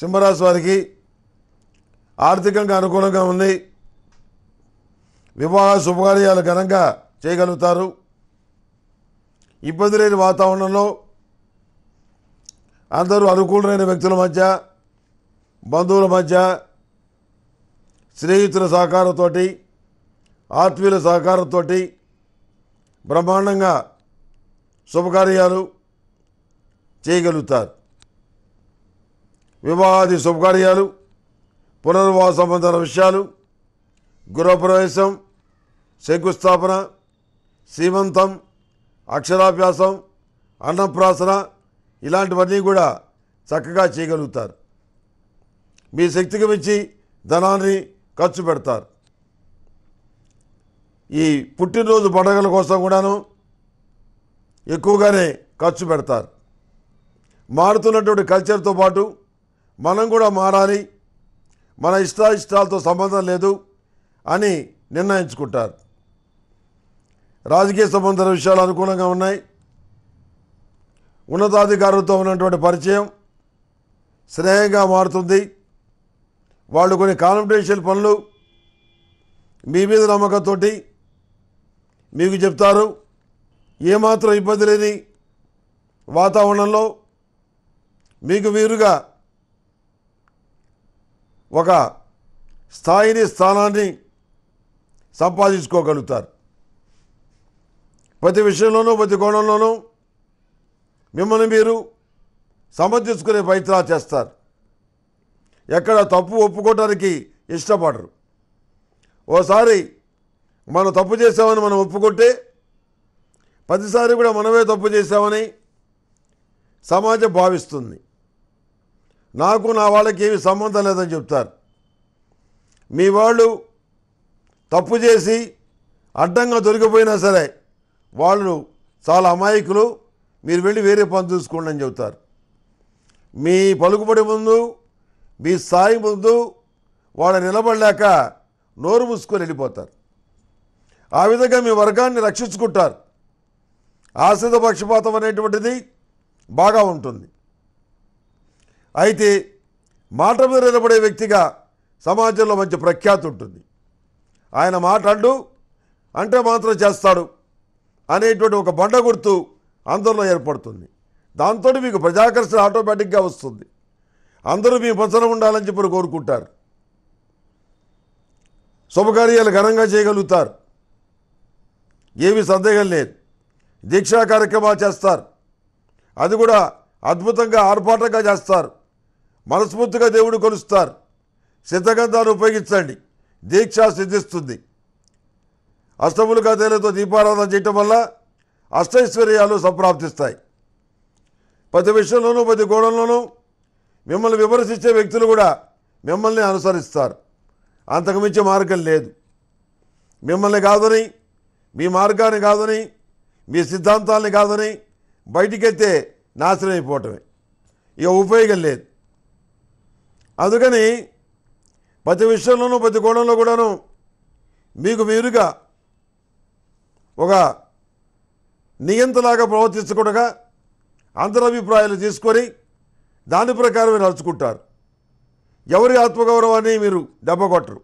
సింహరాశి వారికి ఆర్థికంగా అనుకూలంగా ఉంది వివాహ శుభకార్యాలు ఘనంగా చేయగలుగుతారు ఇబ్బంది లేని వాతావరణంలో అందరూ అనుకూలమైన వ్యక్తుల మధ్య బంధువుల మధ్య స్నేహితుల సహకారంతో ఆత్మీయుల సహకారంతో బ్రహ్మాండంగా శుభకార్యాలు చేయగలుగుతారు వివాహాది శుభకార్యాలు పునర్వాస సంబంధన విషయాలు గృహప్రవేశం శంకుస్థాపన సీమంతం అక్షరాభ్యాసం అన్నప్రాసన ఇలాంటివన్నీ కూడా చక్కగా చేయగలుగుతారు మీ శక్తికి మించి ధనాన్ని ఖర్చు పెడతారు ఈ పుట్టినరోజు పండుగల కోసం కూడాను ఎక్కువగానే ఖర్చు పెడతారు మారుతున్నటువంటి కల్చర్తో పాటు మనం కూడా మారాలి మన ఇష్టాయిష్టాలతో సంబంధం లేదు అని నిర్ణయించుకుంటారు రాజకీయ సంబంధాల విషయాలు అనుకూలంగా ఉన్నాయి ఉన్నతాధికారులతో ఉన్నటువంటి పరిచయం శ్రేయంగా మారుతుంది వాళ్ళు కొన్ని కాన్ఫిడెన్షియల్ పనులు మీ మీద నమ్మకంతో మీకు చెప్తారు ఏమాత్రం ఇబ్బంది లేని వాతావరణంలో మీకు వీరుగా ఒక స్థాయిని స్థానాన్ని సంపాదించుకోగలుగుతారు ప్రతి విషయంలోనూ ప్రతి కోణంలోనూ మిమ్మల్ని మీరు సమర్థించుకునే ప్రయత్నాలు చేస్తారు ఎక్కడ తప్పు ఒప్పుకోవటానికి ఇష్టపడరు ఓసారి మనం తప్పు చేసామని మనం ఒప్పుకుంటే ప్రతిసారి కూడా మనమే తప్పు చేసామని సమాజం భావిస్తుంది నాకు నా వాళ్ళకి ఏమి సంబంధం లేదని చెప్తారు మీ వాళ్ళు తప్పు చేసి అడ్డంగా దొరికిపోయినా సరే వాళ్ళు చాలా అమాయకులు మీరు వెళ్ళి వేరే పని చూసుకోండి అని చెబుతారు మీ పలుకుబడి ముందు మీ స్థాయి ముందు వాళ్ళు నిలబడలేక నోరు మూసుకొని వెళ్ళిపోతారు ఆ విధంగా మీ వర్గాన్ని రక్షించుకుంటారు ఆశ్రిత పక్షపాతం అనేటువంటిది బాగా ఉంటుంది అయితే మాట మీద నిలబడే వ్యక్తిగా సమాజంలో మంచి ప్రఖ్యాతి ఉంటుంది ఆయన మాట్లాడు అంటే మాత్రం చేస్తాడు అనేటువంటి ఒక బండ గుర్తు అందరిలో ఏర్పడుతుంది దాంతో మీకు ప్రజాకర్షణ ఆటోమేటిక్గా వస్తుంది అందరూ మీ పచ్చన ఉండాలని చెప్పి కోరుకుంటారు శుభకార్యాలు ఘనంగా చేయగలుగుతారు ఏమీ సందేహం లేదు దీక్షా కార్యక్రమాలు చేస్తారు అది కూడా అద్భుతంగా ఆర్భాటంగా చేస్తారు మనస్ఫూర్తిగా దేవుడు కొలుస్తారు సిద్ధగంధాన్ని ఉపయోగించండి దీక్ష సిద్ధిస్తుంది అష్టములుగా కథలతో దీపారాధన చేయటం వల్ల అష్టైశ్వర్యాలు సంప్రాప్తిస్తాయి ప్రతి విషయంలోనూ ప్రతి గోడంలోనూ మిమ్మల్ని విమర్శించే వ్యక్తులు కూడా మిమ్మల్ని అనుసరిస్తారు అంతకుమించే మార్గం లేదు మిమ్మల్ని కాదని మీ మార్గాన్ని కాదని మీ సిద్ధాంతాలని కాదని బయటికెత్తే నాశనం అయిపోవటమే ఇక ఉపయోగం లేదు అందుకని ప్రతి విషయంలోనూ ప్రతి కోణంలో కూడాను మీకు మీరుగా ఒక నియంతలాగా ప్రవర్తించకుండా అంతరభిప్రాయాలు తీసుకొని దాని ప్రకారం మీరు నడుచుకుంటారు ఎవరి ఆత్మగౌరవాన్ని మీరు కొట్టరు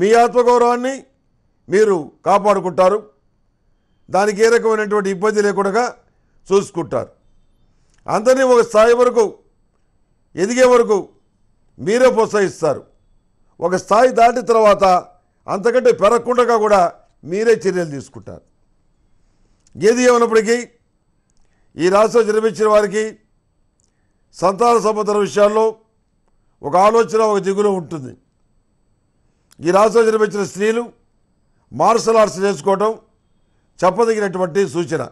మీ ఆత్మగౌరవాన్ని మీరు కాపాడుకుంటారు దానికి ఏ రకమైనటువంటి ఇబ్బంది లేకుండా చూసుకుంటారు అందరినీ ఒక స్థాయి వరకు ఎదిగే వరకు మీరే ప్రోత్సహిస్తారు ఒక స్థాయి దాటిన తర్వాత అంతకంటే పెరగకుండా కూడా మీరే చర్యలు తీసుకుంటారు ఏది ఏమైనప్పటికీ ఈ రాష్ట్రం జన్మించిన వారికి సంతాన సంబంధం విషయాల్లో ఒక ఆలోచన ఒక దిగులు ఉంటుంది ఈ రాష్ట్రం జన్మించిన స్త్రీలు మార్షల్ ఆర్ట్స్ చేసుకోవటం చెప్పదగినటువంటి సూచన